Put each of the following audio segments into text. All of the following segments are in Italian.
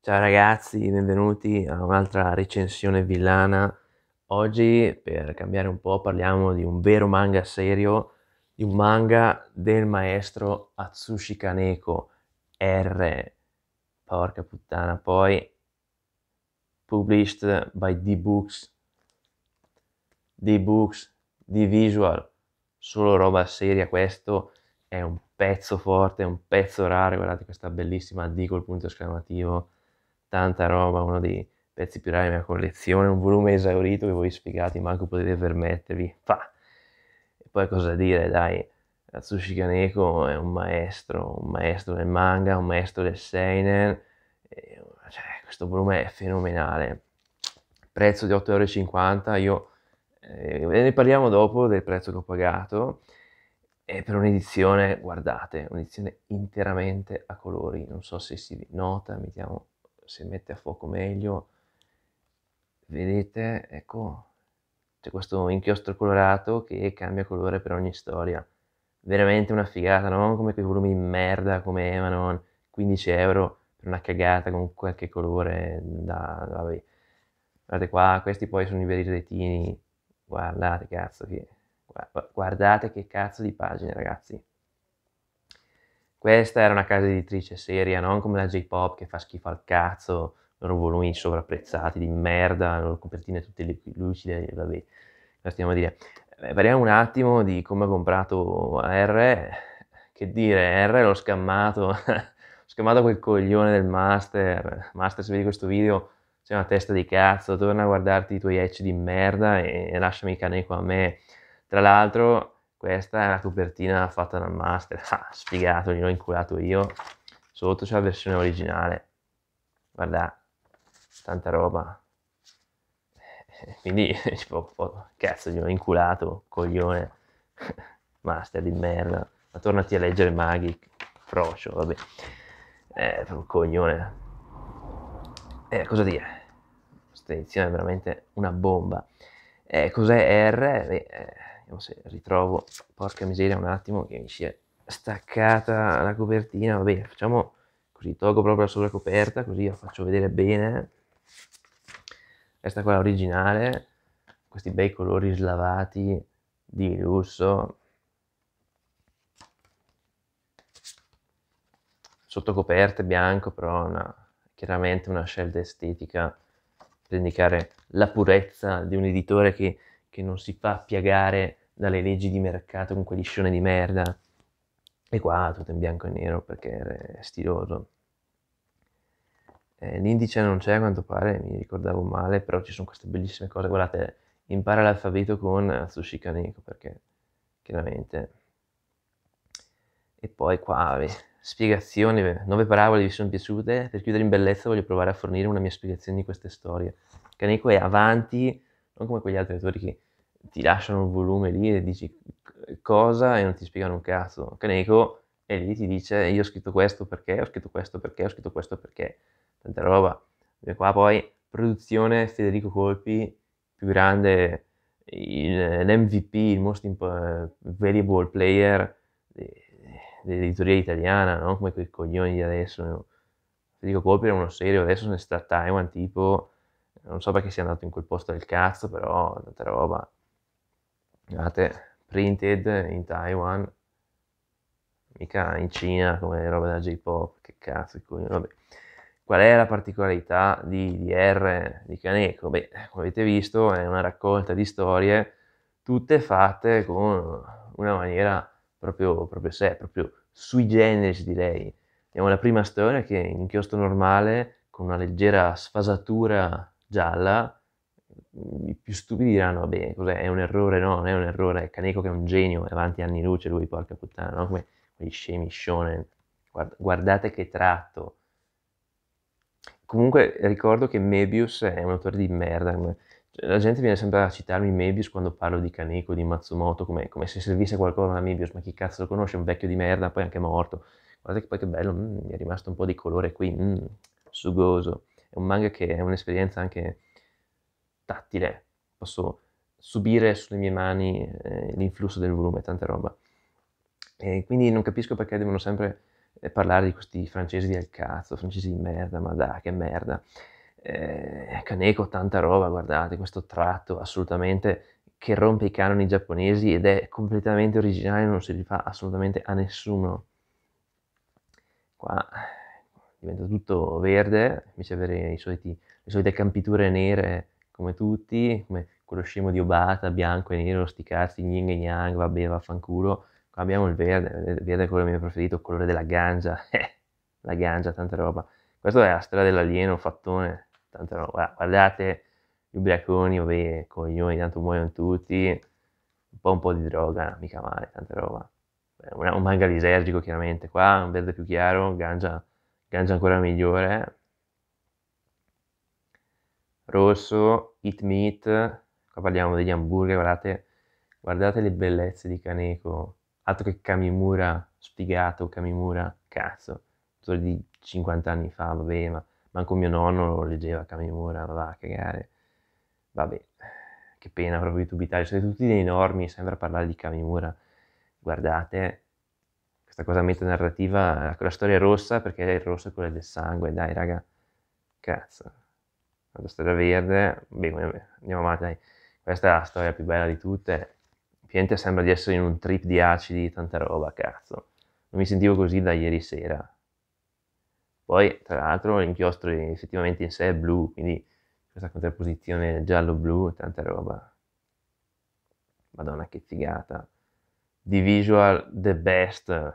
Ciao ragazzi, benvenuti a un'altra recensione villana. Oggi, per cambiare un po', parliamo di un vero manga serio, di un manga del maestro Atsushi Kaneko, R. Porca puttana, poi published by D-Books. D-Books, D-Visual, solo roba seria questo, è un pezzo forte, un pezzo raro, guardate questa bellissima D col punto esclamativo tanta roba, uno dei pezzi più rari della mia collezione, un volume esaurito che voi sfigati manco potete permettervi. Fa. E poi cosa dire, dai, Atsushi Kaneko è un maestro, un maestro del manga, un maestro del seinen, e, cioè, questo volume è fenomenale. Prezzo di 8,50€, io eh, ne parliamo dopo del prezzo che ho pagato. È per un'edizione, guardate, un'edizione interamente a colori, non so se si nota, mettiamo si mette a fuoco meglio vedete ecco c'è questo inchiostro colorato che cambia colore per ogni storia veramente una figata non come quei volumi di merda come Emanon 15 euro per una cagata con qualche colore da vabbè. guardate qua questi poi sono i veri retini guardate cazzo che guardate che cazzo di pagine ragazzi questa era una casa editrice seria, non come la J-Pop che fa schifo al cazzo, loro volumi sovrapprezzati di merda, loro copertine tutte lucide, vabbè, cosa stiamo a dire. Eh, parliamo un attimo di come ho comprato R, che dire, R l'ho scammato, ho scammato quel coglione del master, master se vedi questo video sei una testa di cazzo, torna a guardarti i tuoi ecci di merda e, e lasciami cane qua a me. Tra l'altro questa è la copertina fatta dal master, ah, sfigato, gliel'ho inculato io. Sotto c'è la versione originale. Guarda, tanta roba. Quindi, tipo, oh, cazzo, gliel'ho inculato, coglione. master di merda. Ma tornati a leggere Magic, frocio, vabbè. Eh, coglione. Eh, cosa dire? Questa edizione è veramente una bomba. Eh, cos'è R? Eh, vediamo se ritrovo, porca miseria un attimo che mi si è staccata la copertina, vabbè facciamo così, tolgo proprio la sovracoperta così la faccio vedere bene, questa qua è originale, questi bei colori slavati di lusso, sotto coperta bianco però una, chiaramente una scelta estetica per indicare la purezza di un editore che che non si fa piegare dalle leggi di mercato con quell'iscione di merda. E qua tutto in bianco e nero perché è stiloso. Eh, l'indice non c'è a quanto pare, mi ricordavo male, però ci sono queste bellissime cose. Guardate, impara l'alfabeto con Tsushi Kaneko perché chiaramente... E poi qua, beh, spiegazioni, beh, nove parabole vi sono piaciute, per chiudere in bellezza voglio provare a fornire una mia spiegazione di queste storie. Kaneko è avanti, non come quegli altri autori che ti lasciano il volume lì e dici cosa e non ti spiegano un cazzo. Caneco è lì ti dice io ho scritto questo perché, ho scritto questo perché, ho scritto questo perché, tanta roba. E qua poi produzione Federico Colpi, più grande, il, l'MVP, il most imp- valuable player dell'editoria italiana, no? come quei coglioni di adesso. No? Federico Colpi era uno serio, adesso ne sta a Taiwan tipo, non so perché sia andato in quel posto del cazzo, però tanta roba guardate, printed in Taiwan, mica in Cina come roba da J-pop, che cazzo, vabbè. Qual è la particolarità di, di R di Caneco? Beh, come avete visto, è una raccolta di storie tutte fatte con una maniera proprio, proprio sé, proprio sui generis direi. Abbiamo la prima storia che è in inchiostro normale con una leggera sfasatura gialla i più stupidi diranno, vabbè, cos'è, è un errore, no, non è un errore, è Caneco che è un genio, è avanti anni luce lui, porca puttana, no? Come quegli scemi shonen, Guard- guardate che tratto. Comunque ricordo che Mebius è un autore di merda, la gente viene sempre a citarmi Mebius quando parlo di Kaneko, di Matsumoto, come, come se servisse qualcosa a Mebius, ma chi cazzo lo conosce, un vecchio di merda, poi anche morto. Guardate che poi che bello, mm, mi è rimasto un po' di colore qui, mm, sugoso. È un manga che è un'esperienza anche tattile, posso subire sulle mie mani eh, l'influsso del volume, tanta roba. E quindi non capisco perché devono sempre eh, parlare di questi francesi del cazzo, francesi di merda, ma da che merda. Eh, Kaneko tanta roba, guardate, questo tratto assolutamente che rompe i canoni giapponesi ed è completamente originale, non si rifà assolutamente a nessuno. Qua eh, diventa tutto verde, invece avere i soliti, le solite campiture nere come tutti, come quello scemo di Obata, bianco e nero, sti cazzi, ying e yang, vabbè, vaffanculo. Qua abbiamo il verde, il verde è quello mio preferito, il colore della ganja, eh, la ganja, tanta roba. Questa è la strada dell'alieno, fattone, tanta roba. Guardate, gli ubriaconi, vabbè, coglioni, tanto muoiono tutti, un po', un po' di droga, mica male, tanta roba. Un, un manga lisergico, chiaramente, qua un verde più chiaro, ganja, ganja ancora migliore, rosso, Eat Meat, qua parliamo degli hamburger, guardate, guardate le bellezze di Kaneko, altro che Kamimura, sfigato Kamimura, cazzo, autore di 50 anni fa, vabbè, ma manco mio nonno lo leggeva Kamimura, va a cagare, vabbè, che pena proprio di tubitare, sono tutti dei normi, sembra parlare di Kamimura, guardate, questa cosa narrativa, la storia è rossa perché il rosso è quello del sangue, dai raga, cazzo con la storia verde, beh, andiamo avanti, dai. questa è la storia più bella di tutte, Piente sembra di essere in un trip di acidi, tanta roba, cazzo, non mi sentivo così da ieri sera. Poi, tra l'altro, l'inchiostro effettivamente in sé è blu, quindi questa contrapposizione giallo-blu, tanta roba. Madonna, che figata. The visual, the best,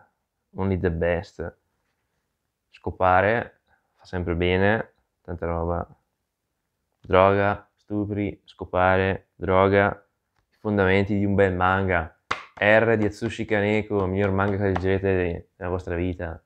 only the best. Scopare, fa sempre bene, tanta roba droga, stupri, scopare, droga, i fondamenti di un bel manga. R di Atsushi Kaneko, miglior manga che leggerete nella vostra vita.